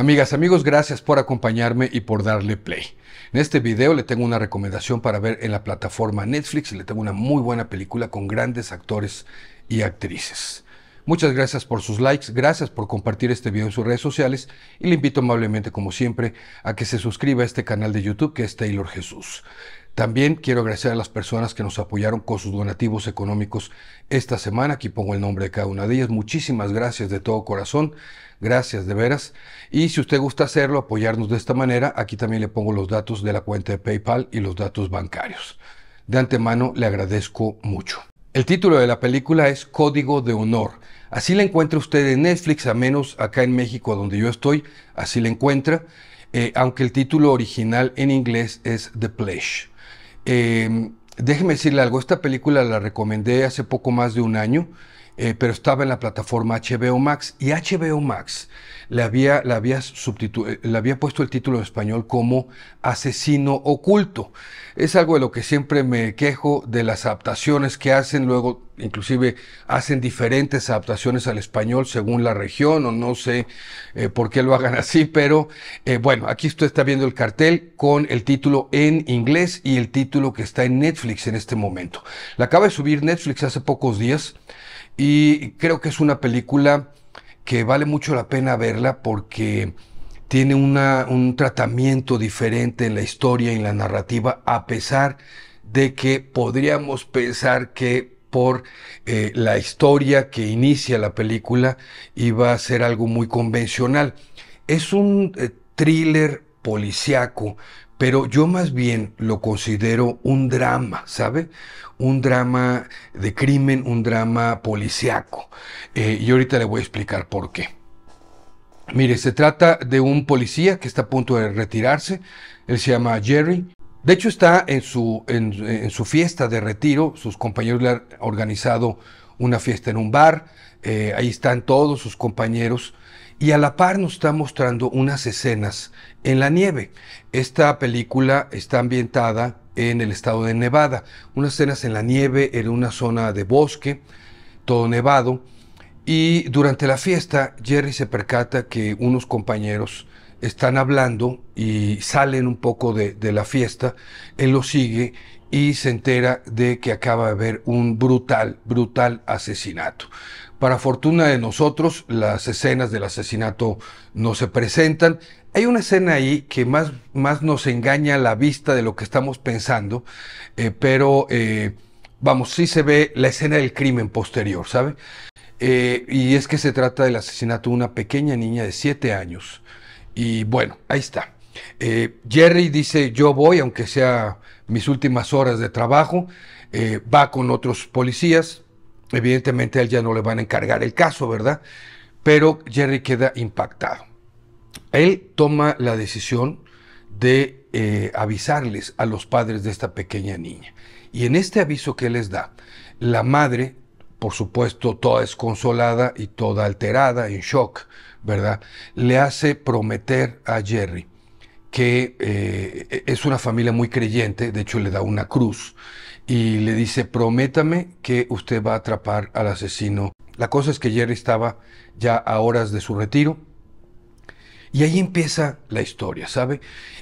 Amigas, amigos, gracias por acompañarme y por darle play. En este video le tengo una recomendación para ver en la plataforma Netflix y le tengo una muy buena película con grandes actores y actrices. Muchas gracias por sus likes, gracias por compartir este video en sus redes sociales y le invito amablemente como siempre a que se suscriba a este canal de YouTube que es Taylor Jesús. También quiero agradecer a las personas que nos apoyaron con sus donativos económicos esta semana. Aquí pongo el nombre de cada una de ellas. Muchísimas gracias de todo corazón. Gracias de veras. Y si usted gusta hacerlo, apoyarnos de esta manera, aquí también le pongo los datos de la cuenta de PayPal y los datos bancarios. De antemano le agradezco mucho. El título de la película es Código de Honor. Así la encuentra usted en Netflix, a menos acá en México, donde yo estoy, así la encuentra, eh, aunque el título original en inglés es The Pledge. Em, déjeme decirle algo, esta película la recomendé hace poco más de un año. Eh, pero estaba en la plataforma HBO Max y HBO Max le había, le había, eh, le había puesto el título en español como Asesino Oculto. Es algo de lo que siempre me quejo de las adaptaciones que hacen, luego inclusive hacen diferentes adaptaciones al español según la región o no sé eh, por qué lo hagan así, pero bueno, aquí usted está viendo el cartel con el título en inglés y el título que está en Netflix en este momento. La acaba de subir Netflix hace pocos días. Y creo que es una película que vale mucho la pena verla porque tiene un tratamiento diferente en la historia y en la narrativa, a pesar de que podríamos pensar que por eh, la historia que inicia la película iba a ser algo muy convencional. Es un eh, thriller policiaco pero yo más bien lo considero un drama, ¿sabe? Un drama de crimen, un drama policiaco. Eh, y ahorita le voy a explicar por qué. Mire, se trata de un policía que está a punto de retirarse. Él se llama Jerry. De hecho, está en su, en, su fiesta de retiro. Sus compañeros le han organizado una fiesta en un bar. Eh, ahí están todos sus compañeros y a la par nos está mostrando unas escenas en la nieve. Esta película está ambientada en el estado de Nevada. Unas escenas en la nieve, en una zona de bosque, todo nevado. Y durante la fiesta, Jerry se percata que unos compañeros están hablando y salen un poco de, la fiesta. Él lo sigue y se entera de que acaba de haber un brutal, brutal asesinato. Para fortuna de nosotros, las escenas del asesinato no se presentan. Hay una escena ahí que más, más nos engaña la vista de lo que estamos pensando, eh, pero eh, vamos, sí se ve la escena del crimen posterior, ¿sabe? Eh, y es que se trata del asesinato de una pequeña niña de 7 años. Y bueno, ahí está. Jerry dice, yo voy, aunque sea mis últimas horas de trabajo, va con otros policías, Evidentemente a él ya no le van a encargar el caso, ¿verdad? Pero Jerry queda impactado. Él toma la decisión de eh, avisarles a los padres de esta pequeña niña. Y en este aviso que les da, la madre, por supuesto, toda desconsolada y toda alterada, en shock, ¿verdad? Le hace prometer a Jerry que eh, es una familia muy creyente, de hecho le da una cruz, y le dice, prométame que usted va a atrapar al asesino. La cosa es que Jerry estaba ya a horas de su retiro. Y ahí empieza la historia, ¿sabe?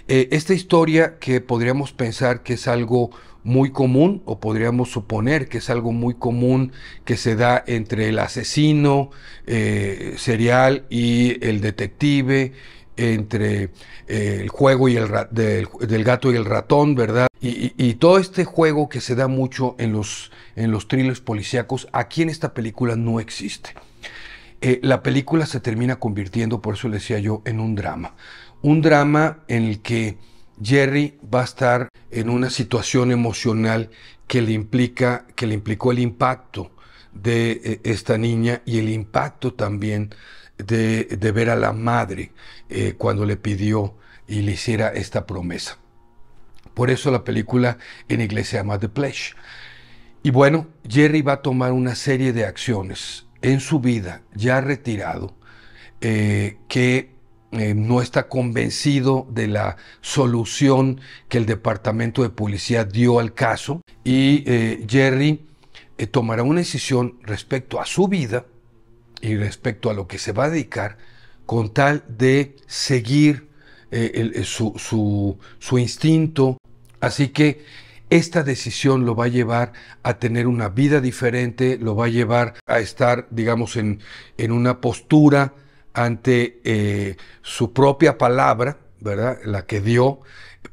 Eh, esta historia que podríamos pensar que es algo muy común, o podríamos suponer que es algo muy común que se da entre el asesino eh, serial y el detective, entre eh, el juego y el del gato y el ratón, ¿verdad? Y, todo este juego que se da mucho en los, en los thrillers policíacos, aquí en esta película no existe. Eh, la película se termina convirtiendo, por eso le decía yo, en un drama. Un drama en el que Jerry va a estar en una situación emocional que le implica, que le implicó el impacto de eh, esta niña y el impacto también de, ver a la madre eh, cuando le pidió y le hiciera esta promesa. Por eso la película en inglés se llama The Pledge. Y bueno, Jerry va a tomar una serie de acciones en su vida, ya retirado, eh, que eh, no está convencido de la solución que el departamento de policía dio al caso. Y eh, Jerry tomará una decisión respecto a su vida y respecto a lo que se va a dedicar con tal de seguir su instinto Así que esta decisión lo va a llevar a tener una vida diferente, lo va a llevar a estar, digamos, en, una postura ante eh, su propia palabra, ¿verdad? La que dio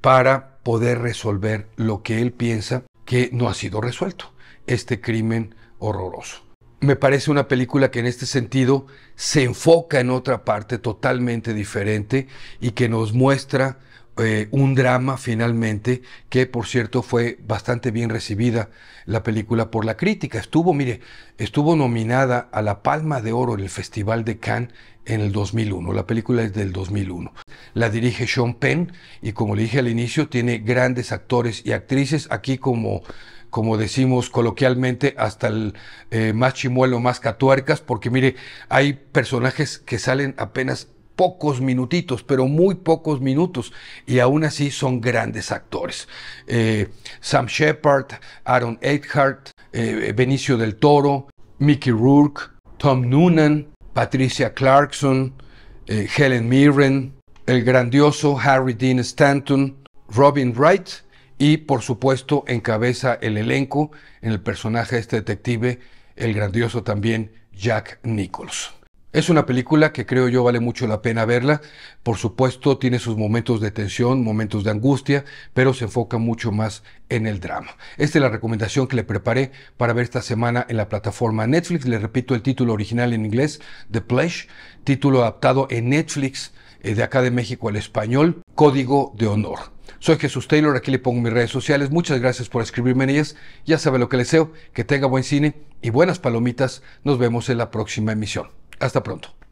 para poder resolver lo que él piensa que no ha sido resuelto, este crimen horroroso me parece una película que en este sentido se enfoca en otra parte totalmente diferente y que nos muestra eh, un drama finalmente, que por cierto fue bastante bien recibida la película por la crítica. Estuvo, mire, estuvo nominada a la Palma de Oro en el Festival de Cannes en el 2001. La película es del 2001. La dirige Sean Penn y como le dije al inicio, tiene grandes actores y actrices aquí como como decimos coloquialmente, hasta el eh, más chimuelo, más catuercas, porque mire, hay personajes que salen apenas pocos minutitos, pero muy pocos minutos, y aún así son grandes actores. Eh, Sam Shepard, Aaron Eckhart, eh, Benicio del Toro, Mickey Rourke, Tom Noonan, Patricia Clarkson, Helen Mirren, el grandioso Harry Dean Stanton, Robin Wright y por supuesto encabeza el elenco en el personaje de este detective, el grandioso también Jack Nichols. Es una película que creo yo vale mucho la pena verla. Por supuesto, tiene sus momentos de tensión, momentos de angustia, pero se enfoca mucho más en el drama. Esta es la recomendación que le preparé para ver esta semana en la plataforma Netflix. Le repito el título original en inglés, The Pledge, título adaptado en Netflix eh, de acá de México al español, Código de Honor. Soy Jesús Taylor, aquí le pongo mis redes sociales. Muchas gracias por escribirme en ellas. Ya sabe lo que les deseo, que tenga buen cine y buenas palomitas. Nos vemos en la próxima emisión. Hasta pronto.